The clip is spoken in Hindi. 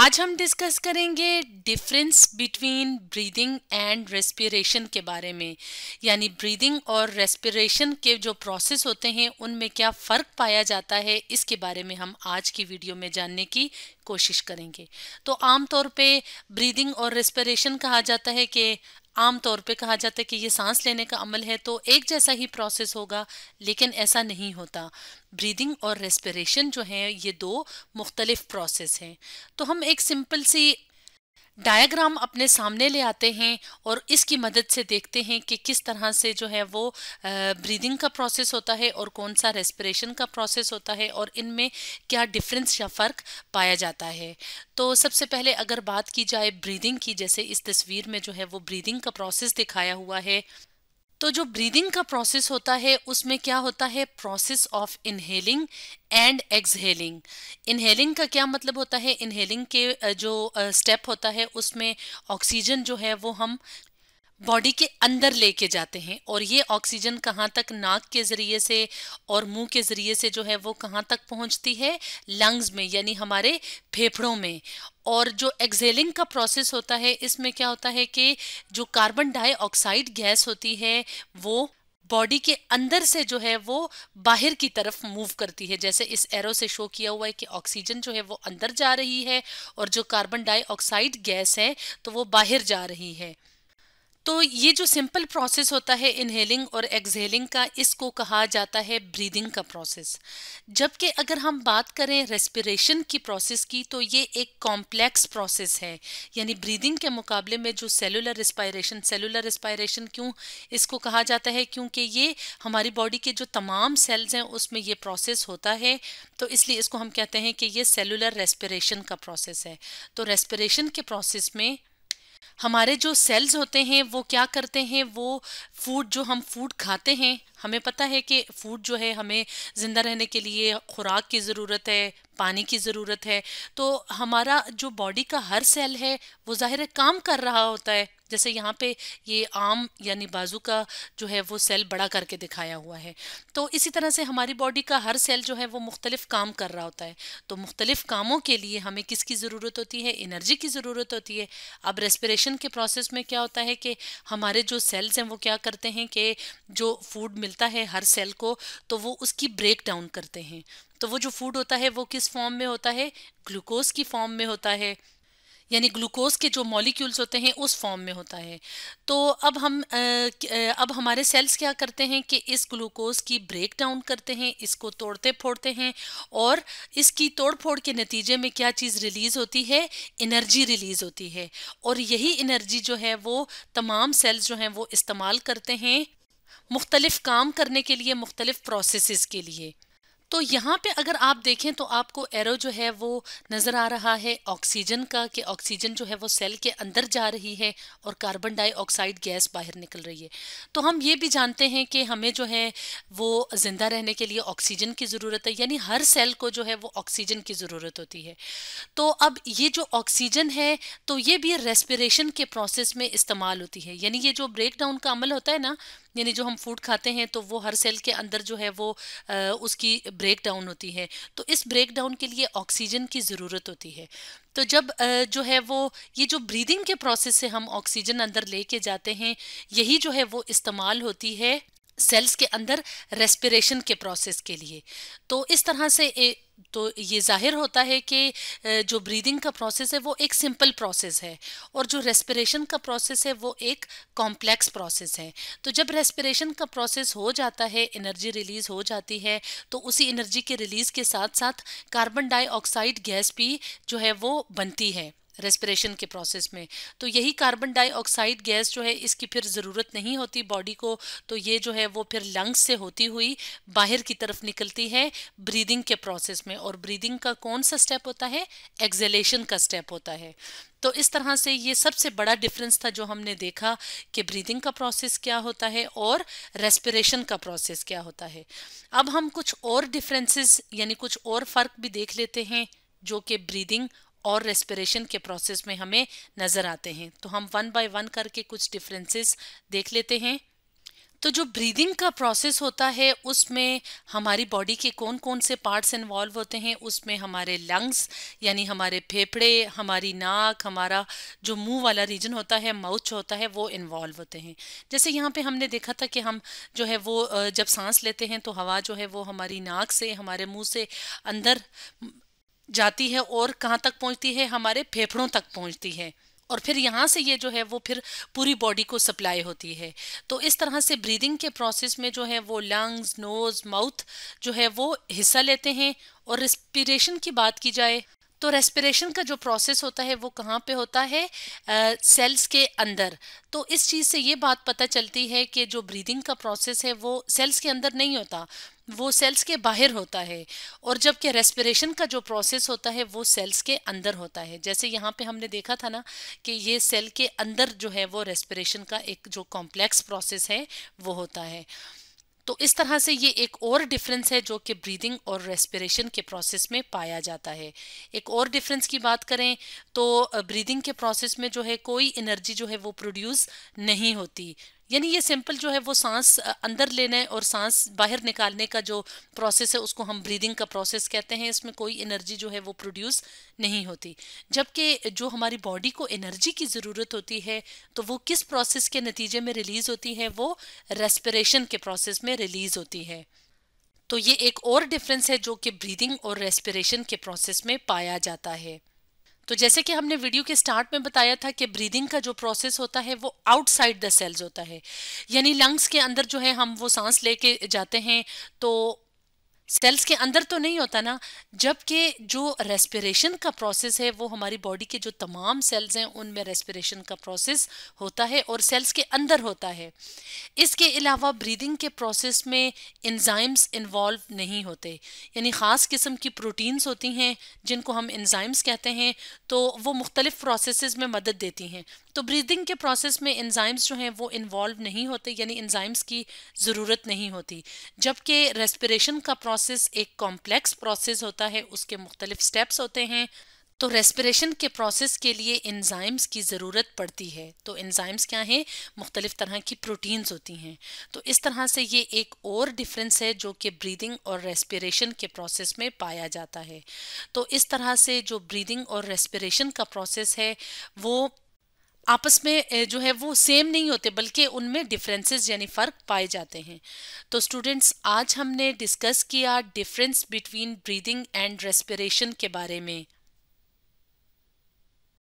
आज हम डिस्कस करेंगे difference between breathing and respiration के बारे में यानी ब्रीदिंग और रेस्पिरेशन के जो प्रोसेस होते हैं उनमें क्या फ़र्क पाया जाता है इसके बारे में हम आज की वीडियो में जानने की कोशिश करेंगे तो आमतौर पे ब्रीदिंग और रेस्पिरेशन कहा जाता है कि तौर पे कहा जाता है कि ये सांस लेने का अमल है तो एक जैसा ही प्रोसेस होगा लेकिन ऐसा नहीं होता ब्रीदिंग और रेस्पिरेशन जो है ये दो मुख्तलिफ प्रोसेस हैं तो हम एक सिंपल सी डायग्राम अपने सामने ले आते हैं और इसकी मदद से देखते हैं कि किस तरह से जो है वो ब्रीदिंग का प्रोसेस होता है और कौन सा रेस्पिरेशन का प्रोसेस होता है और इनमें क्या डिफरेंस या फ़र्क पाया जाता है तो सबसे पहले अगर बात की जाए ब्रीदिंग की जैसे इस तस्वीर में जो है वो ब्रीदिंग का प्रोसेस दिखाया हुआ है तो जो ब्रीदिंग का प्रोसेस होता है उसमें क्या होता है process of inhaling and exhaling inhaling का क्या मतलब होता है इनहेलिंग के जो स्टेप होता है उसमें ऑक्सीजन जो है वो हम बॉडी के अंदर लेके जाते हैं और ये ऑक्सीजन कहाँ तक नाक के ज़रिए से और मुंह के ज़रिए से जो है वो कहाँ तक पहुँचती है लंग्स में यानी हमारे फेफड़ों में और जो एक्सेलिंग का प्रोसेस होता है इसमें क्या होता है कि जो कार्बन डाइऑक्साइड गैस होती है वो बॉडी के अंदर से जो है वो बाहर की तरफ मूव करती है जैसे इस एरो से शो किया हुआ है कि ऑक्सीजन जो है वो अंदर जा रही है और जो कार्बन डाइऑक्साइड गैस है तो वो बाहर जा रही है तो ये जो सिंपल प्रोसेस होता है इनहेलिंग और एक्सहेलिंग का इसको कहा जाता है ब्रीदिंग का प्रोसेस जबकि अगर हम बात करें रेस्पिरेशन की प्रोसेस की तो ये एक कॉम्प्लेक्स प्रोसेस है यानी ब्रीदिंग के मुकाबले में जो सेलुलर रिस्पायरेशन सेलुलर रिस्पायरेशन क्यों इसको कहा जाता है क्योंकि ये हमारी बॉडी के जो तमाम सेल्स हैं उसमें ये प्रोसेस होता है तो इसलिए इसको हम कहते हैं कि ये सेलुलर रेस्पिरेशन का प्रोसेस है तो रेस्पिरेशन के प्रोसेस में हमारे जो सेल्स होते हैं वो क्या करते हैं वो फूड जो हम फूड खाते हैं हमें पता है कि फूड जो है हमें ज़िंदा रहने के लिए खुराक की ज़रूरत है पानी की ज़रूरत है तो हमारा जो बॉडी का हर सेल है वो ज़ाहिर काम कर रहा होता है जैसे यहाँ पे ये आम यानी बाजू का जो है वो सेल बड़ा करके दिखाया हुआ है तो इसी तरह से हमारी बॉडी का हर सेल जो है वो मुख्तलिफ काम कर रहा होता है तो मुख्तलिफ कामों के लिए हमें किसकी ज़रूरत होती है एनर्जी की ज़रूरत होती है अब रेस्परेशन के प्रोसेस में क्या होता है कि हमारे जो सेल्स हैं वो क्या करते हैं कि जो फूड मिलता है हर सेल को तो वो उसकी ब्रेक डाउन करते हैं तो वो जो फूड होता है वो किस फॉर्म में होता है ग्लूकोज की फॉर्म में होता है यानी ग्लूकोज के जो मॉलिक्यूल्स होते हैं उस फॉर्म में होता है तो अब हम अब हमारे सेल्स क्या करते हैं कि इस ग्लूकोज की ब्रेक डाउन करते हैं इसको तोड़ते फोड़ते हैं और इसकी तोड़ फोड़ के नतीजे में क्या चीज़ रिलीज़ होती है एनर्जी रिलीज़ होती है और यही एनर्जी जो है वो तमाम सेल्स जो हैं वो इस्तेमाल करते हैं मुख्तलिफ़ काम करने के लिए मुख्तलिफ़ प्रोसेस के लिए तो यहाँ पे अगर आप देखें तो आपको एरो जो है वो नज़र आ रहा है ऑक्सीजन का कि ऑक्सीजन जो है वो सेल के अंदर जा रही है और कार्बन डाइऑक्साइड गैस बाहर निकल रही है तो हम ये भी जानते हैं कि हमें जो है वो ज़िंदा रहने के लिए ऑक्सीजन की ज़रूरत है यानी हर सेल को जो है वो ऑक्सीजन की ज़रूरत होती है तो अब ये जो ऑक्सीजन है तो ये भी रेस्पिरेशन के प्रोसेस में इस्तेमाल होती है यानी ये जो ब्रेक डाउन का अमल होता है ना यानी जो हम फूड खाते हैं तो वो हर सेल के अंदर जो है वो आ, उसकी ब्रेक डाउन होती है तो इस ब्रेक डाउन के लिए ऑक्सीजन की ज़रूरत होती है तो जब जो है वो ये जो ब्रीदिंग के प्रोसेस से हम ऑक्सीजन अंदर लेके जाते हैं यही जो है वो इस्तेमाल होती है सेल्स के अंदर रेस्पिरेशन के प्रोसेस के लिए तो इस तरह से तो ये जाहिर होता है कि जो ब्रीदिंग का प्रोसेस है वो एक सिंपल प्रोसेस है और जो रेस्पिरेशन का प्रोसेस है वो एक कॉम्प्लेक्स प्रोसेस है तो जब रेस्पिरेशन का प्रोसेस हो जाता है एनर्जी रिलीज हो जाती है तो उसी एनर्जी के रिलीज के साथ साथ कार्बन डाइऑक्साइड गैस भी जो है वो बनती है रेस्पिरेशन के प्रोसेस में तो यही कार्बन डाइऑक्साइड गैस जो है इसकी फिर ज़रूरत नहीं होती बॉडी को तो ये जो है वो फिर लंग्स से होती हुई बाहर की तरफ निकलती है ब्रीदिंग के प्रोसेस में और ब्रीदिंग का कौन सा स्टेप होता है एक्जेलेशन का स्टेप होता है तो इस तरह से ये सबसे बड़ा डिफरेंस था जो हमने देखा कि ब्रीदिंग का प्रोसेस क्या होता है और रेस्पिरेशन का प्रोसेस क्या होता है अब हम कुछ और डिफरेंसेस यानी कुछ और फ़र्क भी देख लेते हैं जो कि ब्रीदिंग और रेस्पिरेशन के प्रोसेस में हमें नज़र आते हैं तो हम वन बाय वन करके कुछ डिफरेंसेस देख लेते हैं तो जो ब्रीदिंग का प्रोसेस होता है उसमें हमारी बॉडी के कौन कौन से पार्ट्स इन्वॉल्व होते हैं उसमें हमारे लंग्स यानी हमारे फेफड़े हमारी नाक हमारा जो मुंह वाला रीजन होता है माउथ जो होता है वो इन्वॉल्व होते हैं जैसे यहाँ पे हमने देखा था कि हम जो है वो जब सांस लेते हैं तो हवा जो है वो हमारी नाक से हमारे मुँह से अंदर जाती है और कहाँ तक पहुँचती है हमारे फेफड़ों तक पहुँचती है और फिर यहाँ से ये जो है वो फिर पूरी बॉडी को सप्लाई होती है तो इस तरह से ब्रीदिंग के प्रोसेस में जो है वो लंग्स नोज़ माउथ जो है वो हिस्सा लेते हैं और रिस्पिरेशन की बात की जाए तो रेस्पिरेशन का जो प्रोसेस होता है वो कहाँ पे होता है सेल्स के अंदर तो इस चीज़ से ये बात पता चलती है कि जो ब्रीदिंग का प्रोसेस है वो सेल्स के अंदर नहीं होता वो सेल्स के बाहर होता है और जबकि रेस्पिरेशन का जो प्रोसेस होता है वो सेल्स के अंदर होता है जैसे यहाँ पे हमने देखा था ना कि ये सेल के अंदर जो है वो रेस्पिरेशन का एक जो कॉम्प्लेक्स प्रोसेस है वो होता है तो इस तरह से ये एक और डिफरेंस है जो कि ब्रीदिंग और रेस्पिरेशन के प्रोसेस में पाया जाता है एक और डिफरेंस की बात करें तो ब्रीदिंग के प्रोसेस में जो है कोई एनर्जी जो है वो प्रोड्यूस नहीं होती यानी ये सिंपल जो है वो सांस अंदर लेने और सांस बाहर निकालने का जो प्रोसेस है उसको हम ब्रीदिंग का प्रोसेस कहते हैं इसमें कोई एनर्जी जो है वो प्रोड्यूस नहीं होती जबकि जो हमारी बॉडी को एनर्जी की ज़रूरत होती है तो वो किस प्रोसेस के नतीजे में रिलीज़ होती है वो रेस्परेशन के प्रोसेस में रिलीज़ होती है तो ये एक और डिफरेंस है जो कि ब्रीदिंग और रेस्पिरेशन के प्रोसेस में पाया जाता है तो जैसे कि हमने वीडियो के स्टार्ट में बताया था कि ब्रीदिंग का जो प्रोसेस होता है वो आउटसाइड द सेल्स होता है यानी लंग्स के अंदर जो है हम वो सांस लेके जाते हैं तो सेल्स के अंदर तो नहीं होता ना जबकि जो रेस्पिरेशन का प्रोसेस है वो हमारी बॉडी के जो तमाम सेल्स हैं उनमें रेस्पिरेशन का प्रोसेस होता है और सेल्स के अंदर होता है इसके अलावा ब्रीदिंग के प्रोसेस में इन्जाइम्स इन्वॉल्व नहीं होते यानी ख़ास किस्म की प्रोटीन्स होती हैं जिनको हम इन्ज़ाइम्स कहते हैं तो वो मुख्तलिफ प्रोसेस में मदद देती हैं तो ब्रीदिंग के प्रोसेस में इन्जाइम्स जो हैं वो इन्वॉल्व नहीं होते यानी इंजाइम्स की ज़रूरत नहीं होती जबकि रेस्पिरेशन का प्रोसेस एक कॉम्प्लेक्स प्रोसेस होता है उसके मुख्तलिफ स्टेप्स होते हैं तो रेस्पिरेशन के प्रोसेस के लिए इन्जाइम्स की ज़रूरत पड़ती है तो इंजाइम्स क्या हैं मुख्तलिफ तरह की प्रोटीन्स होती हैं तो इस तरह से ये एक और डिफरेंस है जो कि ब्रीदिंग और रेस्पिरेशन के प्रोसेस में पाया जाता है तो इस तरह से जो ब्रीदिंग और रेस्पिरेशन का प्रोसेस है वो आपस में जो है वो सेम नहीं होते बल्कि उनमें डिफरेंसेस यानी फ़र्क पाए जाते हैं तो स्टूडेंट्स आज हमने डिस्कस किया difference between breathing and respiration के बारे में